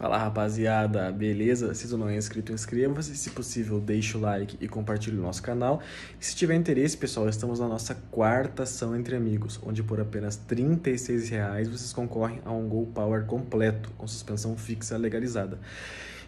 Fala rapaziada, beleza? Se não é inscrito, inscreva-se. Se possível, deixe o like e compartilhe o nosso canal. E se tiver interesse, pessoal, estamos na nossa quarta ação entre amigos, onde por apenas R$ reais vocês concorrem a um Gol Power completo, com suspensão fixa legalizada.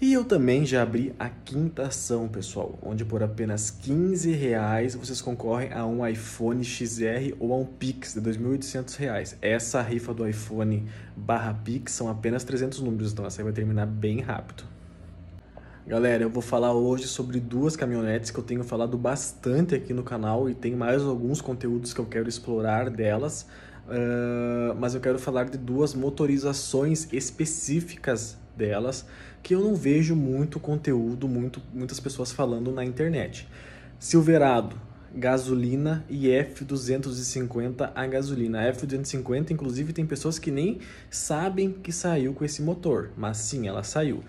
E eu também já abri a quinta ação, pessoal, onde por apenas 15 reais vocês concorrem a um iPhone XR ou a um Pix de 2.800 reais. Essa rifa do iPhone barra Pix são apenas 300 números, então essa aí vai terminar bem rápido. Galera, eu vou falar hoje sobre duas caminhonetes que eu tenho falado bastante aqui no canal e tem mais alguns conteúdos que eu quero explorar delas, uh, mas eu quero falar de duas motorizações específicas delas, que eu não vejo muito conteúdo, muito, muitas pessoas falando na internet. Silverado, gasolina e F250 a gasolina. A F250, inclusive, tem pessoas que nem sabem que saiu com esse motor, mas sim, ela saiu.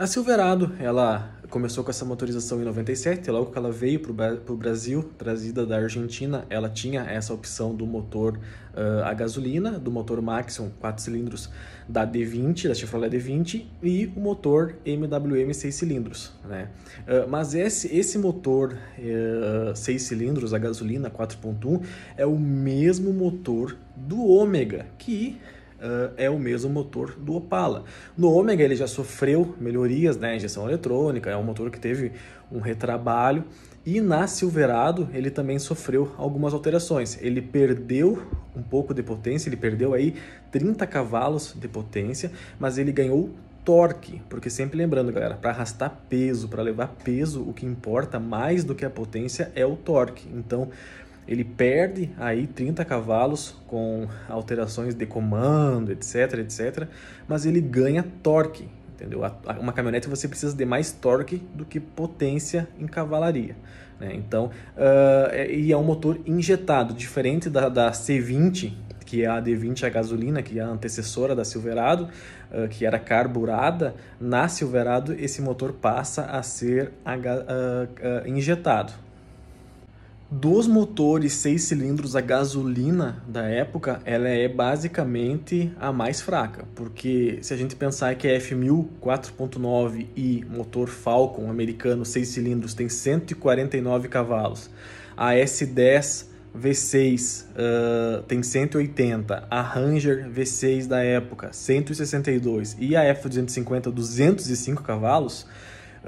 A Silverado, ela começou com essa motorização em 97, logo que ela veio para o Brasil, trazida da Argentina, ela tinha essa opção do motor uh, a gasolina, do motor Maxim, 4 cilindros da D20, da Chevrolet D20, e o motor MWM 6 cilindros. Né? Uh, mas esse, esse motor uh, ah, 6 cilindros, a gasolina 4.1, é o mesmo motor do Ômega, que uh, é o mesmo motor do Opala. No Ômega ele já sofreu melhorias, né, injeção eletrônica, é um motor que teve um retrabalho, e na Silverado ele também sofreu algumas alterações. Ele perdeu um pouco de potência, ele perdeu aí 30 cavalos de potência, mas ele ganhou torque, porque sempre lembrando, galera, para arrastar peso, para levar peso, o que importa mais do que a potência é o torque. Então, ele perde aí 30 cavalos com alterações de comando, etc, etc, mas ele ganha torque, entendeu? Uma caminhonete você precisa de mais torque do que potência em cavalaria, né? Então, uh, e é um motor injetado, diferente da, da C20, que é a D20 a gasolina, que é a antecessora da Silverado, uh, que era carburada, na Silverado esse motor passa a ser uh, injetado, dos motores seis cilindros a gasolina da época, ela é basicamente a mais fraca, porque se a gente pensar que a F1000 4.9 e motor Falcon americano seis cilindros tem 149 cavalos, a S10 V6 uh, tem 180, a Ranger V6 da época 162 e a F250 205 cavalos,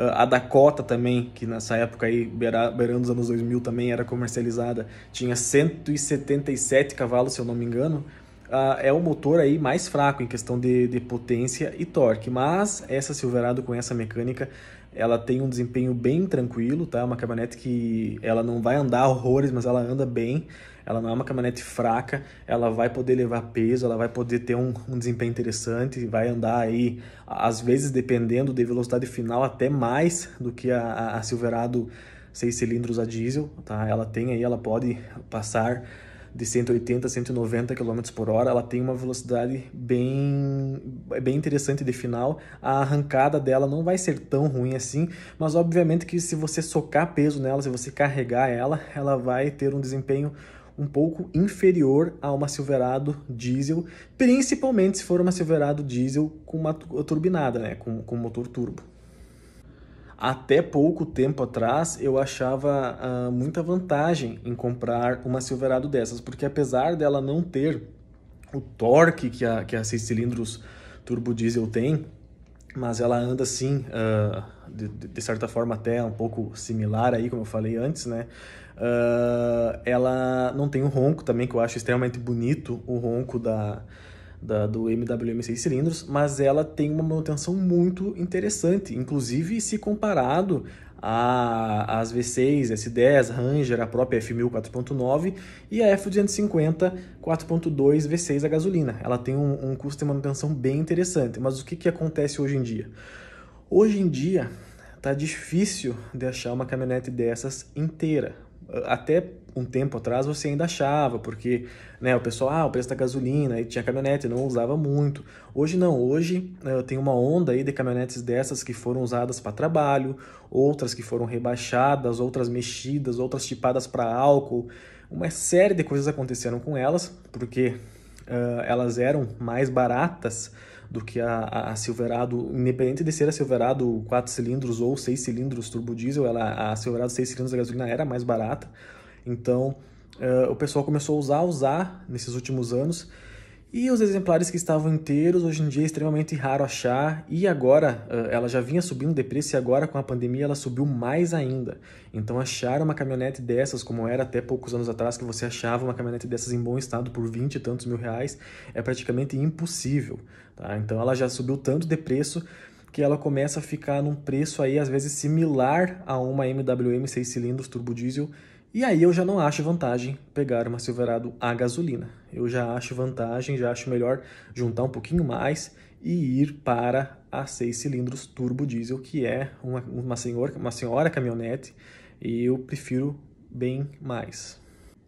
ah, a Dakota também, que nessa época aí, beirando os anos 2000 também era comercializada, tinha 177 cavalos, se eu não me engano, Uh, é o motor aí mais fraco em questão de, de potência e torque, mas essa Silverado com essa mecânica ela tem um desempenho bem tranquilo, tá? É uma caminhonete que ela não vai andar horrores, mas ela anda bem ela não é uma caminhonete fraca, ela vai poder levar peso, ela vai poder ter um, um desempenho interessante, vai andar aí, às vezes dependendo de velocidade final, até mais do que a, a Silverado 6 cilindros a diesel, tá? Ela tem aí, ela pode passar de 180 a 190 km por hora, ela tem uma velocidade bem, é bem interessante de final. A arrancada dela não vai ser tão ruim assim, mas obviamente que se você socar peso nela, se você carregar ela, ela vai ter um desempenho um pouco inferior a uma Silverado diesel, principalmente se for uma Silverado diesel com uma uh, turbinada, né, com, com motor turbo. Até pouco tempo atrás eu achava uh, muita vantagem em comprar uma Silverado dessas, porque apesar dela não ter o torque que a, que as seis cilindros turbo diesel tem, mas ela anda assim, uh, de, de, certa forma até um pouco similar aí, como eu falei antes, né? Uh, ela não tem o um ronco também, que eu acho extremamente bonito, o ronco da, da, do MWM 6 cilindros, mas ela tem uma manutenção muito interessante, inclusive se comparado a, as V6, S10, Ranger, a própria F1000 4.9 e a F250 4.2 V6 a gasolina. Ela tem um, um, custo de manutenção bem interessante, mas o que, que acontece hoje em dia? Hoje em dia tá difícil de achar uma caminhonete dessas inteira, até um tempo atrás você ainda achava, porque né, o pessoal, ah, o preço da gasolina, e tinha caminhonete, não usava muito. Hoje não, hoje eh, tem uma onda aí de caminhonetes dessas que foram usadas para trabalho, outras que foram rebaixadas, outras mexidas, outras tipadas para álcool. Uma série de coisas aconteceram com elas, porque uh, elas eram mais baratas do que a, a, Silverado, independente de ser a Silverado 4 cilindros ou 6 cilindros turbo diesel, ela, a Silverado 6 cilindros da gasolina era mais barata. Então, uh, o pessoal começou a usar, a usar nesses últimos anos e os exemplares que estavam inteiros, hoje em dia é extremamente raro achar, e agora eh, ela já vinha subindo de preço e agora com a pandemia ela subiu mais ainda. Então achar uma caminhonete dessas, como era até poucos anos atrás, que você achava uma caminhonete dessas em bom estado por 20 e tantos mil reais, é praticamente impossível. Tá? Então ela já subiu tanto de preço que ela começa a ficar num preço aí às vezes similar a uma MWM 6 cilindros turbo diesel e aí eu já não acho vantagem pegar uma Silverado a gasolina. Eu já acho vantagem, já acho melhor juntar um pouquinho mais e ir para a 6 cilindros turbo diesel, que é uma, uma, senhora, uma senhora caminhonete, e eu prefiro bem mais.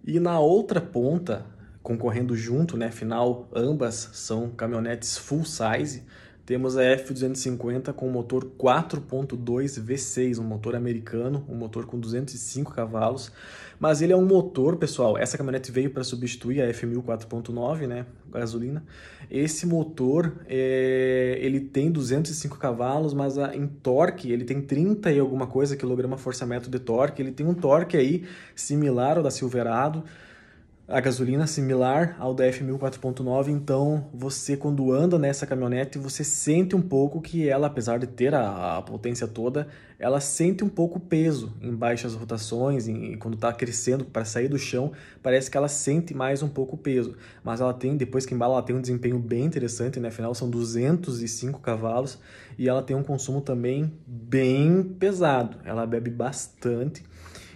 E na outra ponta, concorrendo junto, né, afinal ambas são caminhonetes full size, temos a F250 com motor 4.2 V6, um motor americano, um motor com 205 cavalos, mas ele é um motor, pessoal, essa caminhonete veio para substituir a F1000 4.9, né, gasolina. Esse motor, é, ele tem 205 cavalos, mas a, em torque ele tem 30 e alguma coisa quilograma força metro de torque, ele tem um torque aí similar ao da Silverado, a gasolina similar ao da F1000 4.9, então você quando anda nessa caminhonete, você sente um pouco que ela, apesar de ter a, a potência toda, ela sente um pouco peso em baixas rotações, e quando está crescendo para sair do chão, parece que ela sente mais um pouco peso, mas ela tem, depois que embala, ela tem um desempenho bem interessante, né? afinal são 205 cavalos e ela tem um consumo também bem pesado, ela bebe bastante,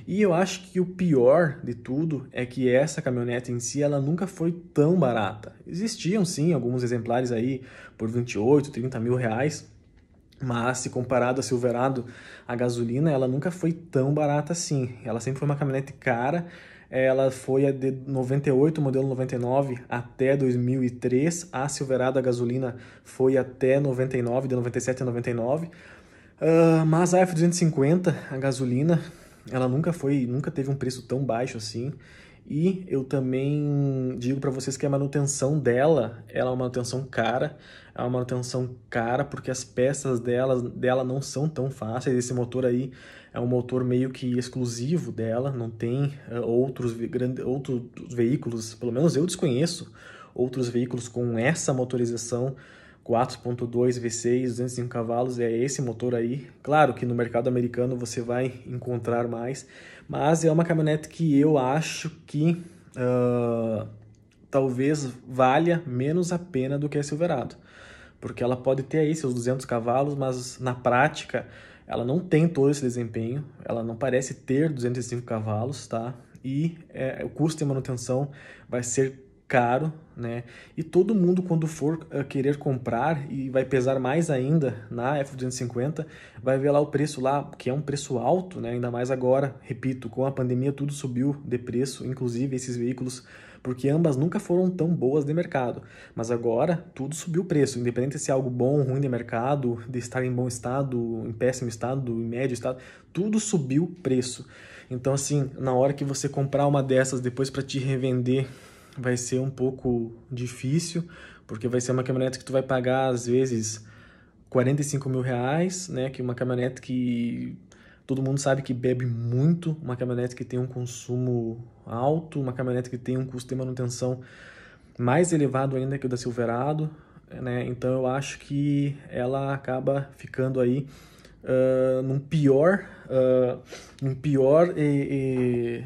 e eu acho que o pior de tudo é que essa caminhonete em si ela nunca foi tão barata. Existiam sim alguns exemplares aí por 28, 30 mil reais, mas se comparado a Silverado, a gasolina ela nunca foi tão barata assim. Ela sempre foi uma caminhonete cara. Ela foi a de 98, modelo 99 até 2003. A Silverado a gasolina foi até 99, de 97 a 99. Uh, ah, mas a F250, a gasolina, ela nunca foi, nunca teve um preço tão baixo assim. E eu também digo para vocês que a manutenção dela, ela é uma manutenção cara, é uma manutenção cara porque as peças dela, dela não são tão fáceis. Esse motor aí é um motor meio que exclusivo dela, não tem eh, outros, outros veículos, pelo menos eu desconheço outros veículos com essa motorização 4.2 V6, 205 cavalos, é esse motor aí. Claro que no mercado americano você vai encontrar mais, mas é uma caminhonete que eu acho que uh, talvez valha menos a pena do que a Silverado, porque ela pode ter aí seus 200 cavalos, mas na prática ela não tem todo esse desempenho, ela não parece ter 205 cavalos, tá? E é, o custo de manutenção vai ser caro, né? E todo mundo quando for eh, querer comprar e vai pesar mais ainda na F250, vai ver lá o preço lá, que é um preço alto, né? Ainda mais agora, repito, com a pandemia tudo subiu de preço, inclusive esses veículos, porque ambas nunca foram tão boas de mercado, mas agora tudo subiu o preço, independente se é algo bom, ruim de mercado, de estar em bom estado, em péssimo estado, em médio estado, tudo subiu o preço. Então assim, na hora que você comprar uma dessas depois para te revender vai ser um pouco difícil, porque vai ser uma caminhonete que tu vai pagar, às vezes, 45 mil reais, né? Que é uma caminhonete que todo mundo sabe que bebe muito, uma caminhonete que tem um consumo alto, uma caminhonete que tem um custo de manutenção mais elevado ainda que o da Silverado, né? Então eu acho que ela acaba ficando aí uh, num pior, uh, num pior e, eh, e eh,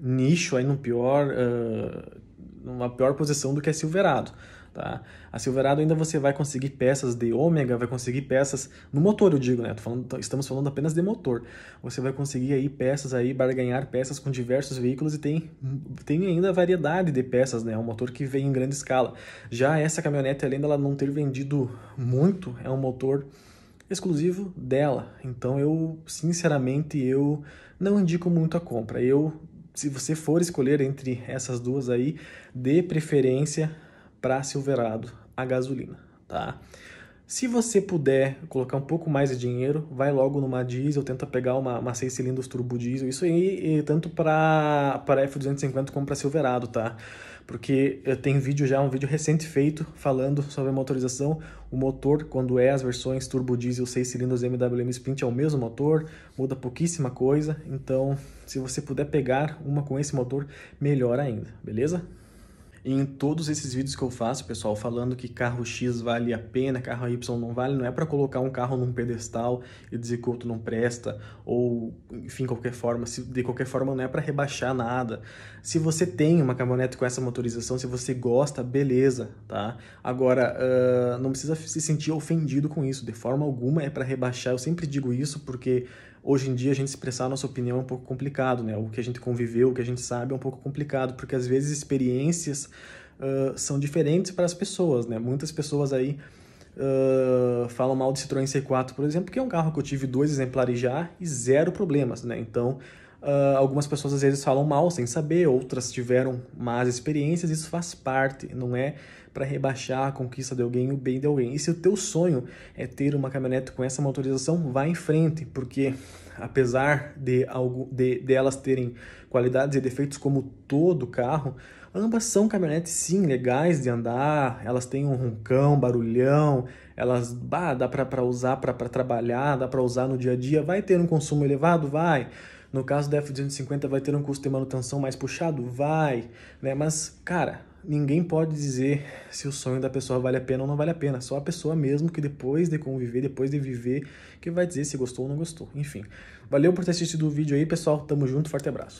nicho, aí num pior uh, numa pior posição do que a Silverado. Tá? A Silverado ainda você vai conseguir peças de ômega, vai conseguir peças no motor, eu digo, né? Falando, estamos falando apenas de motor. Você vai conseguir aí peças aí, barganhar peças com diversos veículos e tem, tem ainda variedade de peças, né? É um motor que vem em grande escala. Já essa caminhonete, além dela não ter vendido muito, é um motor exclusivo dela. Então eu, sinceramente, eu não indico muito a compra. Eu se você for escolher entre essas duas aí, dê preferência para Silverado a gasolina, tá? Se você puder colocar um pouco mais de dinheiro, vai logo numa diesel, tenta pegar uma, uma 6 cilindros turbo diesel, isso aí tanto para F250 como para Silverado, tá? porque tem vídeo já, um vídeo recente feito falando sobre motorização, o motor quando é as versões turbo diesel 6 cilindros MWM Sprint é o mesmo motor, muda pouquíssima coisa, então se você puder pegar uma com esse motor, melhor ainda, beleza? em todos esses vídeos que eu faço, pessoal, falando que carro X vale a pena, carro Y não vale, não é para colocar um carro num pedestal e dizer que o outro não presta, ou enfim, qualquer forma, se, de qualquer forma não é para rebaixar nada. Se você tem uma caminhonete com essa motorização, se você gosta, beleza, tá? Agora, uh, não precisa se sentir ofendido com isso, de forma alguma é para rebaixar, eu sempre digo isso porque hoje em dia a gente expressar a nossa opinião é um pouco complicado, né? O que a gente conviveu, o que a gente sabe é um pouco complicado, porque às vezes experiências uh, são diferentes para as pessoas, né? Muitas pessoas aí uh, falam mal do Citroën C4, por exemplo, que é um carro que eu tive dois exemplares já e zero problemas, né? Então, Uh, algumas pessoas às vezes falam mal sem saber, outras tiveram más experiências, isso faz parte, não é para rebaixar a conquista de alguém, o bem de alguém. E se o teu sonho é ter uma caminhonete com essa motorização, vá em frente, porque apesar de, algo, de, de elas terem qualidades e defeitos como todo carro, ambas são caminhonetes sim legais de andar, elas têm um roncão, barulhão, elas bah, dá para usar para trabalhar, dá para usar no dia a dia, vai ter um consumo elevado? Vai. No caso da F-250 vai ter um custo de manutenção mais puxado? Vai. Né? Mas, cara, ninguém pode dizer se o sonho da pessoa vale a pena ou não vale a pena. Só a pessoa mesmo que depois de conviver, depois de viver, que vai dizer se gostou ou não gostou. Enfim, valeu por ter assistido o vídeo aí, pessoal. Tamo junto, forte abraço.